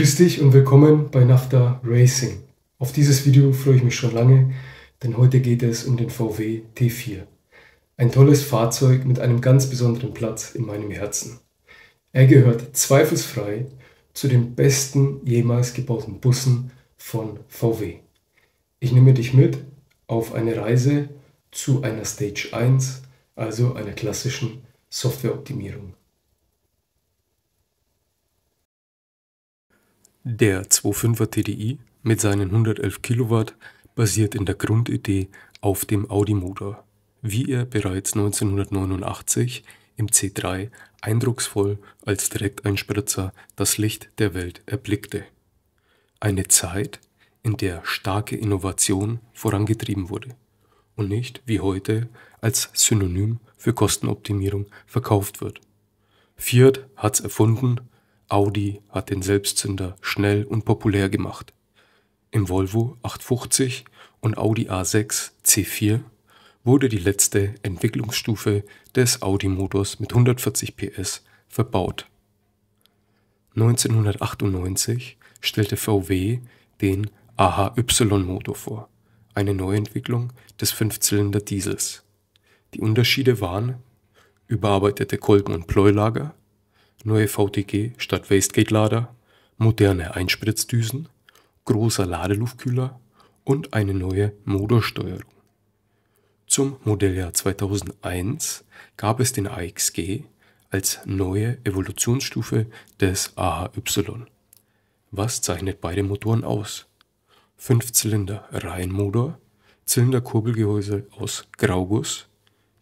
Grüß dich und willkommen bei NAFTA Racing. Auf dieses Video freue ich mich schon lange, denn heute geht es um den VW T4. Ein tolles Fahrzeug mit einem ganz besonderen Platz in meinem Herzen. Er gehört zweifelsfrei zu den besten jemals gebauten Bussen von VW. Ich nehme dich mit auf eine Reise zu einer Stage 1, also einer klassischen Softwareoptimierung. Der 2.5er TDI mit seinen 111 Kilowatt basiert in der Grundidee auf dem Audi-Motor, wie er bereits 1989 im C3 eindrucksvoll als Direkteinspritzer das Licht der Welt erblickte. Eine Zeit, in der starke Innovation vorangetrieben wurde und nicht wie heute als Synonym für Kostenoptimierung verkauft wird. Fiat hat's erfunden Audi hat den Selbstzünder schnell und populär gemacht. Im Volvo 850 und Audi A6 C4 wurde die letzte Entwicklungsstufe des Audi-Motors mit 140 PS verbaut. 1998 stellte VW den AHY-Motor vor, eine Neuentwicklung des Fünfzylinder-Diesels. Die Unterschiede waren überarbeitete Kolben- und Pleulager neue VTG statt Wastegate-Lader, moderne Einspritzdüsen, großer Ladeluftkühler und eine neue Motorsteuerung. Zum Modelljahr 2001 gab es den AXG als neue Evolutionsstufe des AHY. Was zeichnet beide Motoren aus? 5 Zylinder Reihenmotor, Zylinderkurbelgehäuse aus Grauguss,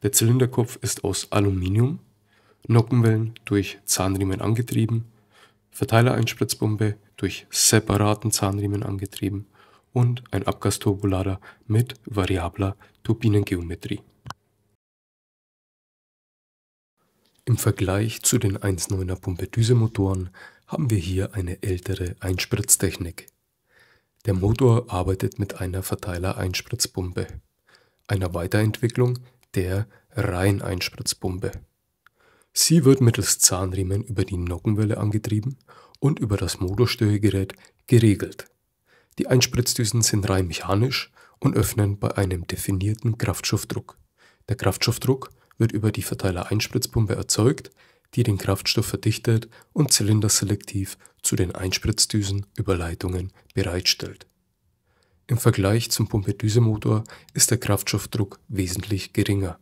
der Zylinderkopf ist aus Aluminium Nockenwellen durch Zahnriemen angetrieben, Verteilereinspritzpumpe durch separaten Zahnriemen angetrieben und ein Abgasturbolader mit variabler Turbinengeometrie. Im Vergleich zu den 1.9er Düsemotoren haben wir hier eine ältere Einspritztechnik. Der Motor arbeitet mit einer Verteilereinspritzpumpe, einer Weiterentwicklung der Reiheneinspritzpumpe. einspritzpumpe Sie wird mittels Zahnriemen über die Nockenwelle angetrieben und über das Motorsteuergerät geregelt. Die Einspritzdüsen sind rein mechanisch und öffnen bei einem definierten Kraftstoffdruck. Der Kraftstoffdruck wird über die Verteiler-Einspritzpumpe erzeugt, die den Kraftstoff verdichtet und zylinderselektiv zu den Einspritzdüsen über Leitungen bereitstellt. Im Vergleich zum pumpe düse ist der Kraftstoffdruck wesentlich geringer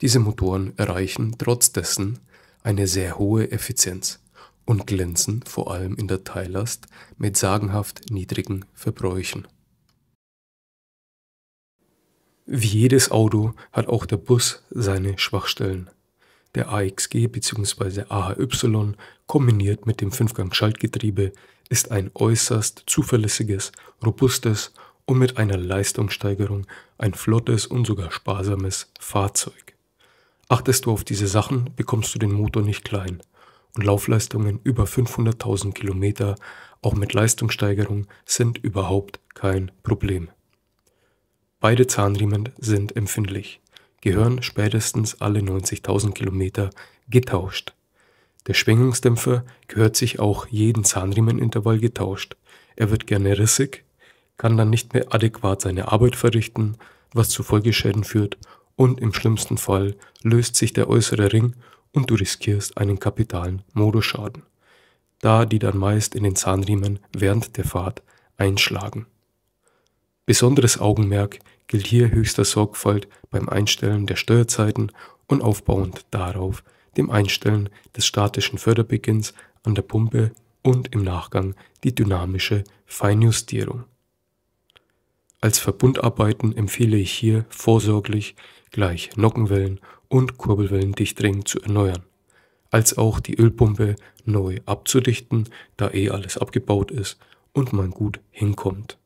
diese Motoren erreichen trotz dessen eine sehr hohe Effizienz und glänzen vor allem in der Teillast mit sagenhaft niedrigen Verbräuchen. Wie jedes Auto hat auch der Bus seine Schwachstellen. Der AXG bzw. AHY kombiniert mit dem Fünfgang-Schaltgetriebe ist ein äußerst zuverlässiges, robustes und mit einer Leistungssteigerung ein flottes und sogar sparsames Fahrzeug. Achtest du auf diese Sachen, bekommst du den Motor nicht klein. Und Laufleistungen über 500.000 Kilometer, auch mit Leistungssteigerung, sind überhaupt kein Problem. Beide Zahnriemen sind empfindlich, gehören spätestens alle 90.000 Kilometer getauscht. Der Schwingungsdämpfer gehört sich auch jeden Zahnriemenintervall getauscht. Er wird gerne rissig, kann dann nicht mehr adäquat seine Arbeit verrichten, was zu Folgeschäden führt und im schlimmsten Fall löst sich der äußere Ring und du riskierst einen kapitalen Motorschaden, da die dann meist in den Zahnriemen während der Fahrt einschlagen. Besonderes Augenmerk gilt hier höchster Sorgfalt beim Einstellen der Steuerzeiten und aufbauend darauf dem Einstellen des statischen Förderbeginns an der Pumpe und im Nachgang die dynamische Feinjustierung. Als Verbundarbeiten empfehle ich hier vorsorglich gleich Nockenwellen und Kurbelwellendichtring zu erneuern, als auch die Ölpumpe neu abzudichten, da eh alles abgebaut ist und man gut hinkommt.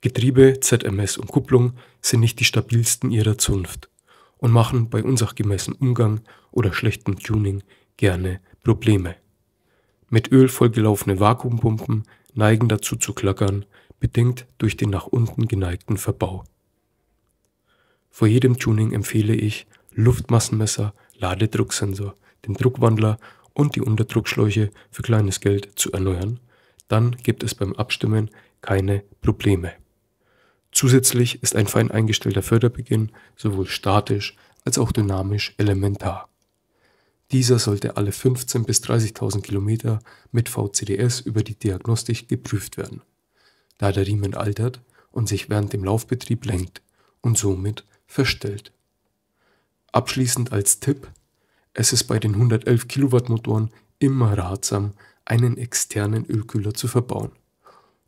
Getriebe, ZMS und Kupplung sind nicht die stabilsten ihrer Zunft und machen bei unsachgemäßem Umgang oder schlechtem Tuning gerne Probleme. Mit Öl vollgelaufene Vakuumpumpen neigen dazu zu klackern, bedingt durch den nach unten geneigten Verbau. Vor jedem Tuning empfehle ich Luftmassenmesser, Ladedrucksensor, den Druckwandler und die Unterdruckschläuche für kleines Geld zu erneuern, dann gibt es beim Abstimmen keine Probleme. Zusätzlich ist ein fein eingestellter Förderbeginn sowohl statisch als auch dynamisch elementar. Dieser sollte alle 15.000 bis 30.000 Kilometer mit VCDS über die Diagnostik geprüft werden da der Riemen altert und sich während dem Laufbetrieb lenkt und somit verstellt. Abschließend als Tipp, es ist bei den 111 Kilowatt Motoren immer ratsam, einen externen Ölkühler zu verbauen,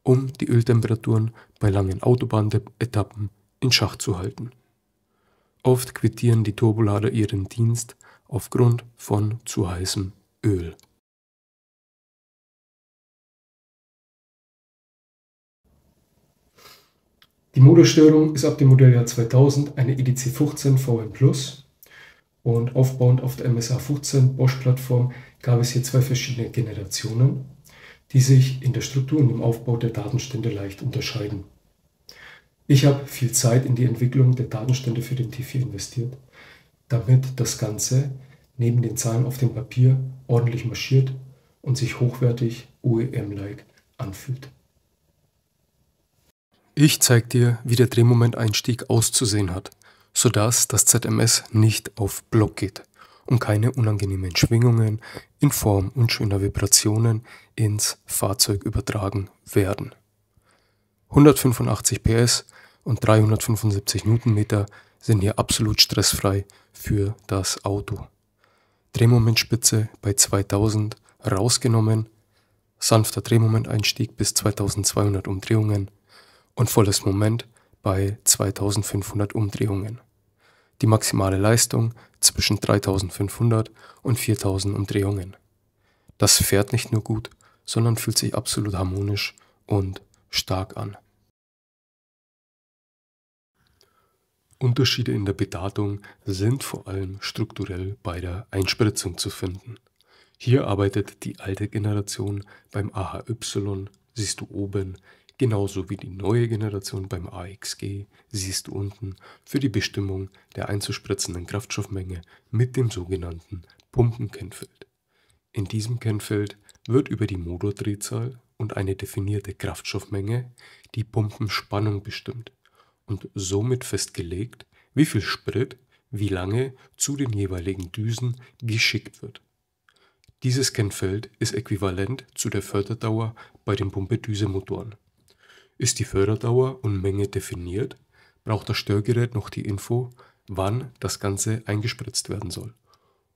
um die Öltemperaturen bei langen Autobahnetappen in Schach zu halten. Oft quittieren die Turbolader ihren Dienst aufgrund von zu heißem Öl. Die Modesteuerung ist ab dem Modelljahr 2000 eine EDC 15 VM Plus und aufbauend auf der MSA 15 Bosch-Plattform gab es hier zwei verschiedene Generationen, die sich in der Struktur und im Aufbau der Datenstände leicht unterscheiden. Ich habe viel Zeit in die Entwicklung der Datenstände für den T4 investiert, damit das Ganze neben den Zahlen auf dem Papier ordentlich marschiert und sich hochwertig OEM-like anfühlt. Ich zeige dir, wie der Drehmomenteinstieg auszusehen hat, sodass das ZMS nicht auf Block geht, und keine unangenehmen Schwingungen in Form unschöner Vibrationen ins Fahrzeug übertragen werden. 185 PS und 375 Newtonmeter sind hier absolut stressfrei für das Auto. Drehmomentspitze bei 2000 rausgenommen, sanfter Drehmomenteinstieg bis 2200 Umdrehungen, und volles Moment bei 2500 Umdrehungen. Die maximale Leistung zwischen 3500 und 4000 Umdrehungen. Das fährt nicht nur gut, sondern fühlt sich absolut harmonisch und stark an. Unterschiede in der Bedatung sind vor allem strukturell bei der Einspritzung zu finden. Hier arbeitet die alte Generation beim AHY, siehst du oben, Genauso wie die neue Generation beim AXG siehst du unten für die Bestimmung der einzuspritzenden Kraftstoffmenge mit dem sogenannten Pumpenkennfeld. In diesem Kennfeld wird über die Motordrehzahl und eine definierte Kraftstoffmenge die Pumpenspannung bestimmt und somit festgelegt, wie viel Sprit wie lange zu den jeweiligen Düsen geschickt wird. Dieses Kennfeld ist äquivalent zu der Förderdauer bei den Pumpedüsemotoren. Ist die Förderdauer und Menge definiert, braucht das Störgerät noch die Info, wann das Ganze eingespritzt werden soll,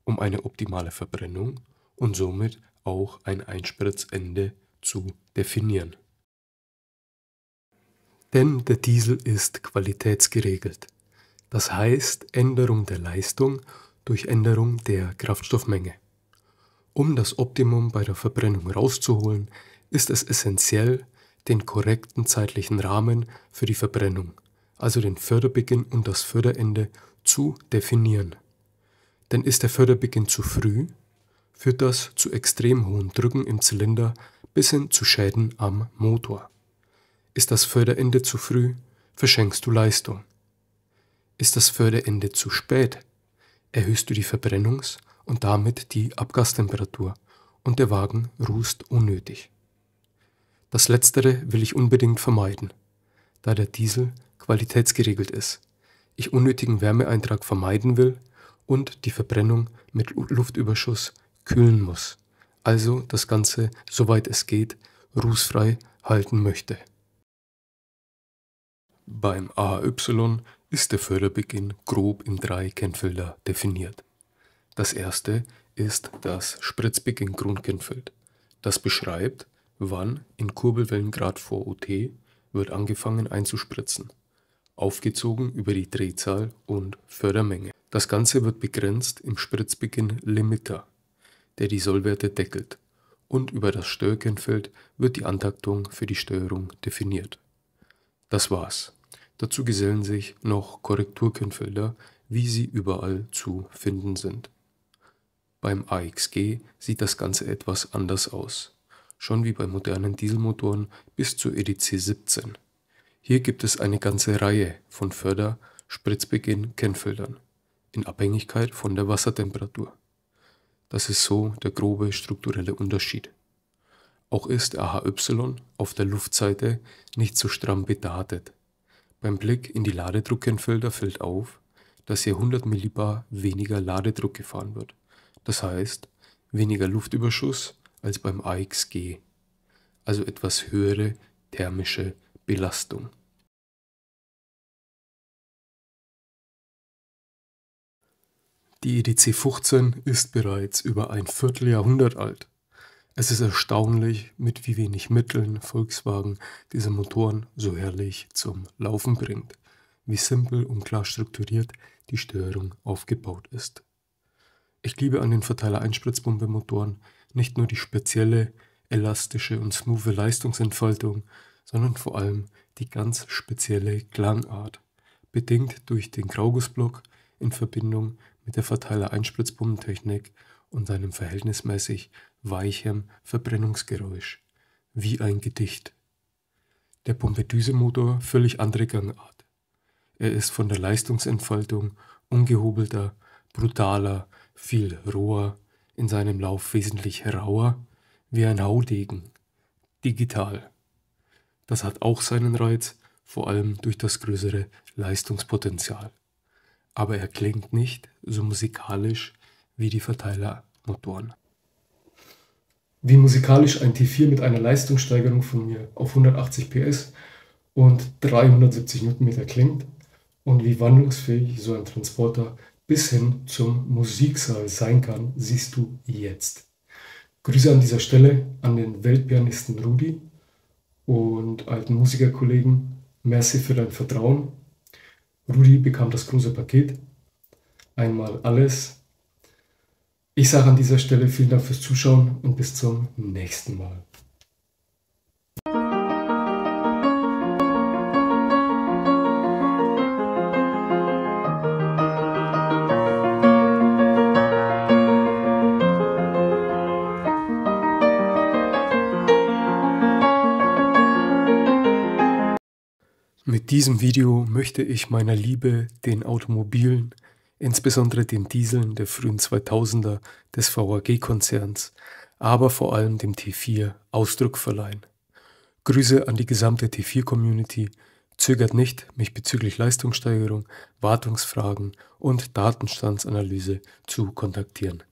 um eine optimale Verbrennung und somit auch ein Einspritzende zu definieren. Denn der Diesel ist qualitätsgeregelt. Das heißt Änderung der Leistung durch Änderung der Kraftstoffmenge. Um das Optimum bei der Verbrennung rauszuholen, ist es essentiell, den korrekten zeitlichen Rahmen für die Verbrennung, also den Förderbeginn und das Förderende, zu definieren. Denn ist der Förderbeginn zu früh, führt das zu extrem hohen Drücken im Zylinder bis hin zu Schäden am Motor. Ist das Förderende zu früh, verschenkst du Leistung. Ist das Förderende zu spät, erhöhst du die Verbrennungs- und damit die Abgastemperatur und der Wagen rußt unnötig. Das letztere will ich unbedingt vermeiden, da der Diesel qualitätsgeregelt ist, ich unnötigen Wärmeeintrag vermeiden will und die Verbrennung mit Luftüberschuss kühlen muss, also das Ganze, soweit es geht, rußfrei halten möchte. Beim AY ist der Förderbeginn grob in drei Kennfelder definiert. Das erste ist das Spritzbeginn Grundkennfeld. Das beschreibt, Wann in Kurbelwellengrad vor OT wird angefangen einzuspritzen, aufgezogen über die Drehzahl und Fördermenge. Das Ganze wird begrenzt im Spritzbeginn Limiter, der die Sollwerte deckelt, und über das Steuerkennfeld wird die Antaktung für die Steuerung definiert. Das war's. Dazu gesellen sich noch Korrekturkennfelder, wie sie überall zu finden sind. Beim AXG sieht das Ganze etwas anders aus schon wie bei modernen Dieselmotoren, bis zur EDC 17. Hier gibt es eine ganze Reihe von Förder-, Spritzbeginn-, Kennfiltern in Abhängigkeit von der Wassertemperatur. Das ist so der grobe strukturelle Unterschied. Auch ist AHY auf der Luftseite nicht so stramm bedatet. Beim Blick in die Ladedruckkennfelder fällt auf, dass hier 100 Millibar weniger Ladedruck gefahren wird. Das heißt, weniger Luftüberschuss als beim AXG, also etwas höhere thermische Belastung. Die EDC 15 ist bereits über ein Vierteljahrhundert alt. Es ist erstaunlich, mit wie wenig Mitteln Volkswagen diese Motoren so herrlich zum Laufen bringt, wie simpel und klar strukturiert die Steuerung aufgebaut ist. Ich liebe an den Verteiler-Einspritzpumpe-Motoren nicht nur die spezielle, elastische und smoothe Leistungsentfaltung, sondern vor allem die ganz spezielle Klangart, bedingt durch den Graugussblock in Verbindung mit der Verteiler-Einspritzpumpentechnik und seinem verhältnismäßig weichem Verbrennungsgeräusch, wie ein Gedicht. Der Pumpe-Düse-Motor völlig andere Gangart. Er ist von der Leistungsentfaltung ungehobelter, brutaler, viel roher, in seinem Lauf wesentlich rauer, wie ein Haudegen. Digital. Das hat auch seinen Reiz, vor allem durch das größere Leistungspotenzial. Aber er klingt nicht so musikalisch wie die Verteilermotoren. Wie musikalisch ein T4 mit einer Leistungssteigerung von mir auf 180 PS und 370 Newtonmeter klingt und wie wandlungsfähig so ein Transporter bis hin zum Musiksaal sein kann, siehst du jetzt. Grüße an dieser Stelle an den Weltpianisten Rudi und alten Musikerkollegen. Merci für dein Vertrauen. Rudi bekam das große Paket. Einmal alles. Ich sage an dieser Stelle vielen Dank fürs Zuschauen und bis zum nächsten Mal. Mit diesem Video möchte ich meiner Liebe den Automobilen, insbesondere den Dieseln der frühen 2000er des VAG-Konzerns, aber vor allem dem T4 Ausdruck verleihen. Grüße an die gesamte T4-Community. Zögert nicht, mich bezüglich Leistungssteigerung, Wartungsfragen und Datenstandsanalyse zu kontaktieren.